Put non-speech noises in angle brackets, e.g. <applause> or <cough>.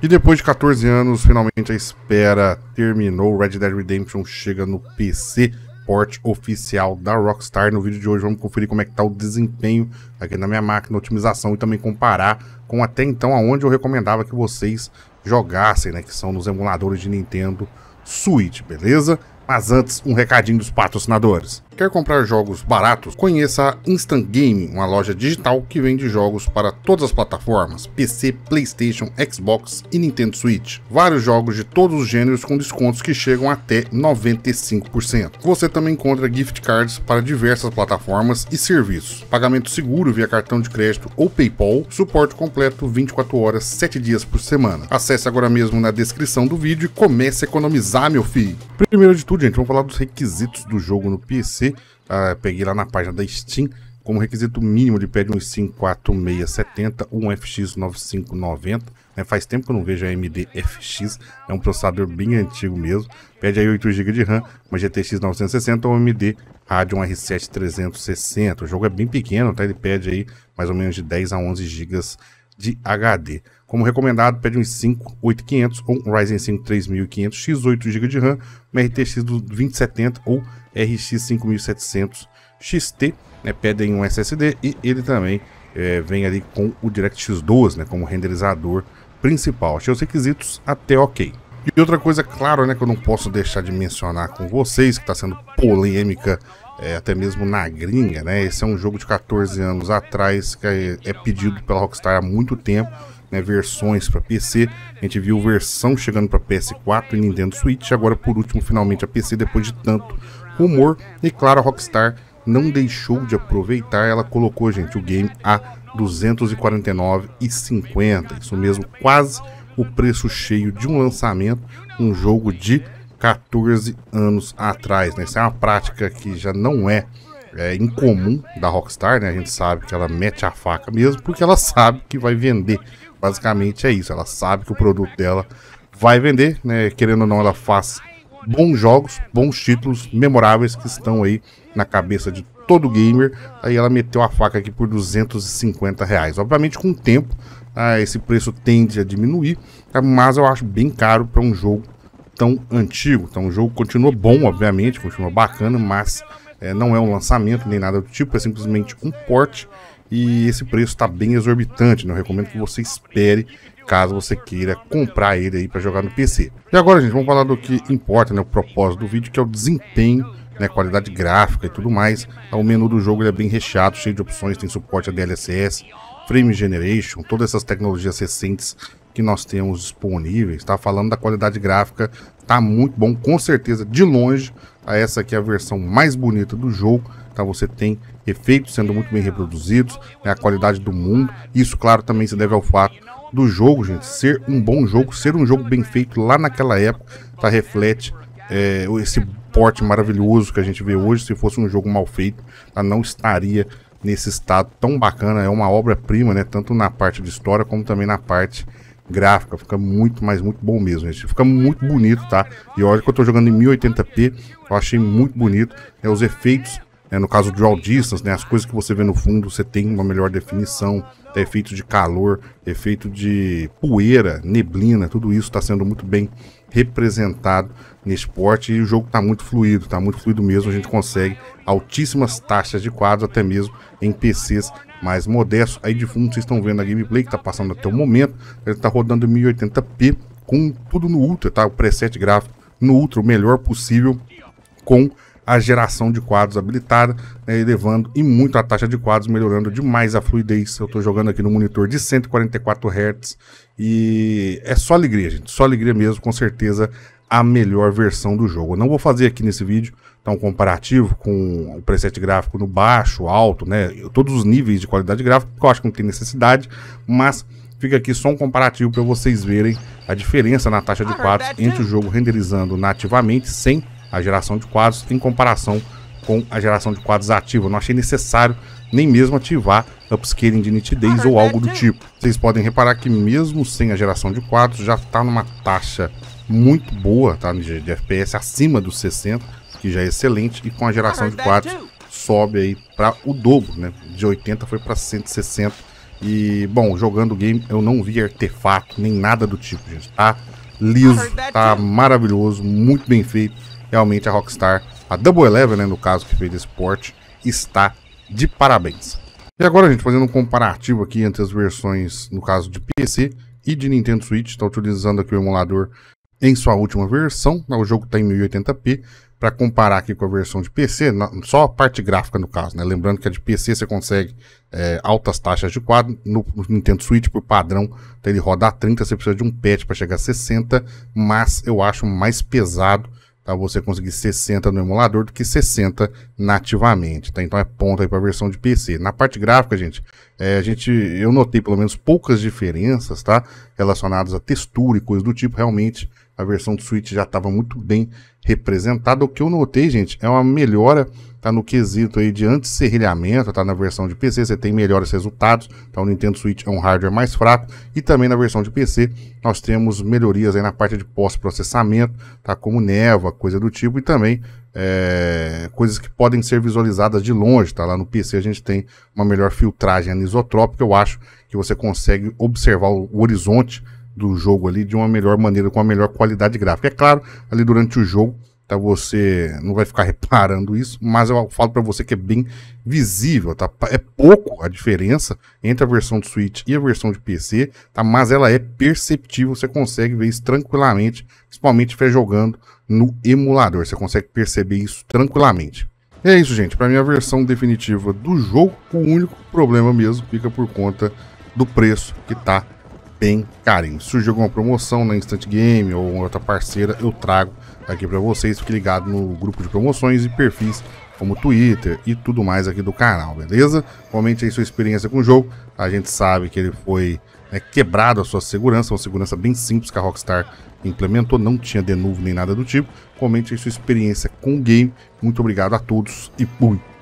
E depois de 14 anos, finalmente a espera terminou. Red Dead Redemption chega no PC, port oficial da Rockstar. No vídeo de hoje vamos conferir como é que tá o desempenho aqui na minha máquina, otimização e também comparar com até então aonde eu recomendava que vocês jogassem, né, que são nos emuladores de Nintendo Switch, beleza? Mas antes, um recadinho dos patrocinadores. Quer comprar jogos baratos? Conheça a Instant Game, uma loja digital que vende jogos para todas as plataformas: PC, PlayStation, Xbox e Nintendo Switch. Vários jogos de todos os gêneros com descontos que chegam até 95%. Você também encontra gift cards para diversas plataformas e serviços. Pagamento seguro via cartão de crédito ou PayPal. Suporte completo 24 horas, 7 dias por semana. Acesse agora mesmo na descrição do vídeo e comece a economizar, meu filho. Primeiro de tudo, gente, vamos falar dos requisitos do jogo no PC ah, peguei lá na página da Steam. Como requisito mínimo, ele pede um Steam 4670, um FX 9590. Né? Faz tempo que eu não vejo a AMD FX, é um processador bem antigo mesmo. Pede aí 8 GB de RAM, uma GTX 960 ou AMD Radeon R7 360. O jogo é bem pequeno, tá? Ele pede aí mais ou menos de 10 a 11 GB de HD. Como recomendado, pede um 58500 ou um Ryzen 5 3500X, 8 GB de RAM, uma RTX do 2070 ou RX 5700 XT, né, pedem um SSD e ele também é, vem ali com o DirectX 12, né, como renderizador principal. Achei os requisitos até ok. E outra coisa, claro, né, que eu não posso deixar de mencionar com vocês, que está sendo polêmica é, até mesmo na gringa, né? Esse é um jogo de 14 anos atrás que é, é pedido pela Rockstar há muito tempo, né? Versões para PC, a gente viu versão chegando para PS4 e Nintendo Switch, agora por último finalmente a PC depois de tanto rumor e claro a Rockstar não deixou de aproveitar, ela colocou, gente, o game a 249,50. Isso mesmo, quase o preço cheio de um lançamento, um jogo de 14 anos atrás. Né? Isso é uma prática que já não é, é, incomum da Rockstar, né? A gente sabe que ela mete a faca mesmo porque ela sabe que vai vender. Basicamente é isso, ela sabe que o produto dela vai vender, né? Querendo ou não, ela faz bons jogos, bons títulos memoráveis que estão aí na cabeça de todo gamer. Aí ela meteu a faca aqui por 250 reais. Obviamente, com o tempo, ah, esse preço tende a diminuir, mas eu acho bem caro para um jogo tão antigo. Então o jogo continua bom, obviamente, continua bacana, mas é, não é um lançamento nem nada do tipo, é simplesmente um porte e esse preço está bem exorbitante. Né? recomendo que você espere caso você queira comprar ele aí para jogar no PC. E agora, gente, vamos falar do que importa, né? O propósito do vídeo, que é o desempenho né, qualidade gráfica e tudo mais. Tá, o menu do jogo é bem recheado, cheio de opções, tem suporte a DLSS, frame generation, todas essas tecnologias recentes que nós temos disponíveis, tá? Falando da qualidade gráfica, tá muito bom, com certeza, de longe. Tá? Essa aqui é a versão mais bonita do jogo, tá? Você tem efeitos sendo muito bem reproduzidos, né? a qualidade do mundo. Isso, claro, também se deve ao fato do jogo, gente, ser um bom jogo, ser um jogo bem feito lá naquela época, tá? Reflete é, esse porte maravilhoso que a gente vê hoje. Se fosse um jogo mal feito, tá? não estaria nesse estado tão bacana. É uma obra-prima, né? Tanto na parte de história como também na parte gráfica, fica muito, mas muito bom mesmo, gente. Fica muito bonito, tá? E olha que eu tô jogando em 1080p, eu achei muito bonito. Né, os efeitos, né, no caso do Draw Distance, né, as coisas que você vê no fundo, você tem uma melhor definição, É efeito de calor, efeito de poeira, neblina, tudo isso está sendo muito bem representado nesse porte e o jogo está muito fluido, está muito fluido mesmo, a gente consegue altíssimas taxas de quadros, até mesmo em PCs mais modesto. Aí de fundo vocês estão vendo a gameplay que está passando até o momento. Ele está rodando 1080p com tudo no Ultra, tá? O preset gráfico no Ultra, o melhor possível com a geração de quadros habilitada, né, elevando e muito a taxa de quadros, melhorando demais a fluidez. Eu estou jogando aqui no monitor de 144 Hz e é só alegria, gente, só alegria mesmo, com certeza a melhor versão do jogo. Eu não vou fazer aqui nesse vídeo então, comparativo com o preset gráfico no baixo, alto, né? Todos os níveis de qualidade gráfica, que eu acho que não tem necessidade, mas fica aqui só um comparativo para vocês verem a diferença na taxa de quadros entre o jogo renderizando nativamente sem a geração de quadros em comparação com a geração de quadros ativa. Eu não achei necessário nem mesmo ativar upscaling de nitidez ou algo do tipo. Vocês podem reparar que mesmo sem a geração de quadros já está numa taxa muito boa tá, de FPS acima dos 60 que já é excelente, e com a geração de 4 sobe aí para o dobro, né? De 80 foi para 160. E, bom, jogando o game eu não vi artefato nem nada do tipo, gente. Tá liso, tá maravilhoso, muito bem feito. Realmente a Rockstar, a Double Eleven, né, no caso que fez esse port, está de parabéns. E agora, gente, fazendo um comparativo aqui entre as versões, no caso de PC e de Nintendo Switch, está utilizando aqui o emulador em sua última versão, né, o jogo está em 1080p, para comparar aqui com a versão de PC, na, só a parte gráfica no caso, né? Lembrando que a de PC você consegue é, altas taxas de quadro, no, no, Nintendo Switch por padrão, até então ele rodar 30, você precisa de um patch para chegar a 60, mas eu acho mais pesado tá? você conseguir 60 no emulador do que 60 nativamente, tá? Então é ponto aí para a versão de PC. Na parte gráfica, gente, é, a gente, eu notei pelo menos poucas diferenças, tá? Relacionadas a textura e coisas do tipo, realmente a versão do Switch já estava muito bem representada. O que eu notei, gente, é uma melhora tá no quesito aí de anti-serrilhamento, tá na versão de PC, você tem melhores resultados, tá o Nintendo Switch é um hardware mais fraco, e também na versão de PC nós temos melhorias aí na parte de pós-processamento, tá como neva, coisa do tipo, e também é, coisas que podem ser visualizadas de longe, tá lá no PC a gente tem uma melhor filtragem anisotrópica, eu acho que você consegue observar o horizonte do jogo ali de uma melhor maneira, com uma melhor qualidade gráfica. É claro, ali durante o jogo, tá? Você não vai ficar <laughs> reparando isso, mas eu falo para você que é bem visível, tá? É pouco a diferença entre a versão de Switch e a versão de PC, tá? Mas ela é perceptível, você consegue ver isso tranquilamente, principalmente se estiver jogando no emulador, você consegue perceber isso tranquilamente. E é isso, gente. Para mim, a versão definitiva do jogo, o único problema mesmo fica por conta do preço que tá bem carinho. Se surgir alguma promoção na Instant Game ou outra parceira, eu trago aqui para vocês. Fique ligado no grupo de promoções e perfis como Twitter e tudo mais aqui do canal, beleza? Comente aí sua experiência com o jogo. A gente sabe que ele foi né, quebrado a sua segurança, uma segurança bem simples que a Rockstar implementou, não tinha novo nem nada do tipo. Comente aí sua experiência com o game. Muito obrigado a todos e fui!